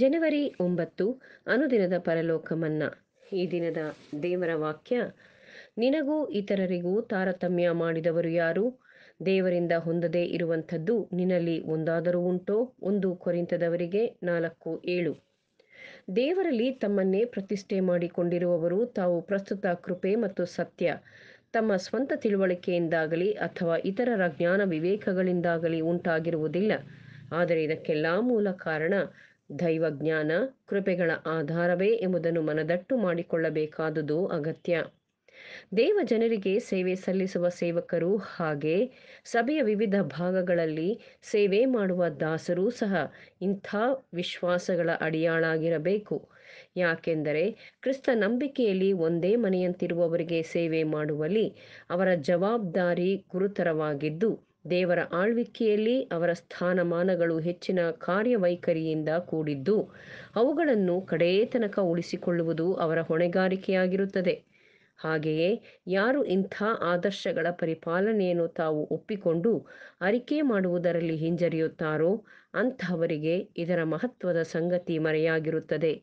ಜನವರಿ ಒಂಬತ್ತು ಅನುದಿನದ ಪರಲೋಕ ಮನ್ನಾ ಈ ದಿನದ ದೇವರ ವಾಕ್ಯ ನಿನಗೂ ಇತರರಿಗೂ ತಾರತಮ್ಯ ಮಾಡಿದವರು ಯಾರು ದೇವರಿಂದ ಹೊಂದದೇ ಇರುವಂಥದ್ದು ನಿನ್ನಲ್ಲಿ ಒಂದಾದರೂ ಉಂಟೋ ಒಂದು ಕೊರಿಂತದವರಿಗೆ ನಾಲ್ಕು ಏಳು ದೇವರಲ್ಲಿ ತಮ್ಮನ್ನೇ ಪ್ರತಿಷ್ಠೆ ಮಾಡಿಕೊಂಡಿರುವವರು ತಾವು ಪ್ರಸ್ತುತ ಕೃಪೆ ಮತ್ತು ಸತ್ಯ ತಮ್ಮ ಸ್ವಂತ ತಿಳುವಳಿಕೆಯಿಂದಾಗಲಿ ಅಥವಾ ಇತರರ ಜ್ಞಾನ ವಿವೇಕಗಳಿಂದಾಗಲಿ ಉಂಟಾಗಿರುವುದಿಲ್ಲ ಆದರೆ ಇದಕ್ಕೆಲ್ಲ ಮೂಲ ಕಾರಣ ದೈವಜ್ಞಾನ ಕೃಪೆಗಳ ಆಧಾರವೇ ಎಂಬುದನ್ನು ಮನದಟ್ಟು ಮಾಡಿಕೊಳ್ಳಬೇಕಾದುದು ಅಗತ್ಯ ದೇವ ಜನರಿಗೆ ಸೇವೆ ಸಲ್ಲಿಸುವ ಸೇವಕರು ಹಾಗೆ ಸಭೆಯ ವಿವಿಧ ಭಾಗಗಳಲ್ಲಿ ಸೇವೆ ಮಾಡುವ ದಾಸರೂ ಸಹ ಇಂಥ ವಿಶ್ವಾಸಗಳ ಅಡಿಯಾಳಾಗಿರಬೇಕು ಯಾಕೆಂದರೆ ಕ್ರಿಸ್ತ ನಂಬಿಕೆಯಲ್ಲಿ ಒಂದೇ ಮನೆಯಂತಿರುವವರಿಗೆ ಸೇವೆ ಮಾಡುವಲ್ಲಿ ಅವರ ಜವಾಬ್ದಾರಿ ಗುರುತರವಾಗಿದ್ದು ದೇವರ ಆಳ್ವಿಕೆಯಲ್ಲಿ ಅವರ ಸ್ಥಾನಮಾನಗಳು ಹೆಚ್ಚಿನ ಕಾರ್ಯವೈಖರಿಯಿಂದ ಕೂಡಿದ್ದು ಅವುಗಳನ್ನು ಕಡೇ ತನಕ ಉಳಿಸಿಕೊಳ್ಳುವುದು ಅವರ ಹೊಣೆಗಾರಿಕೆಯಾಗಿರುತ್ತದೆ ಹಾಗೆಯೇ ಯಾರು ಇಂಥ ಆದರ್ಶಗಳ ಪರಿಪಾಲನೆಯನ್ನು ತಾವು ಒಪ್ಪಿಕೊಂಡು ಅರಿಕೆ ಮಾಡುವುದರಲ್ಲಿ ಹಿಂಜರಿಯುತ್ತಾರೋ ಅಂಥವರಿಗೆ ಇದರ ಮಹತ್ವದ ಸಂಗತಿ ಮರೆಯಾಗಿರುತ್ತದೆ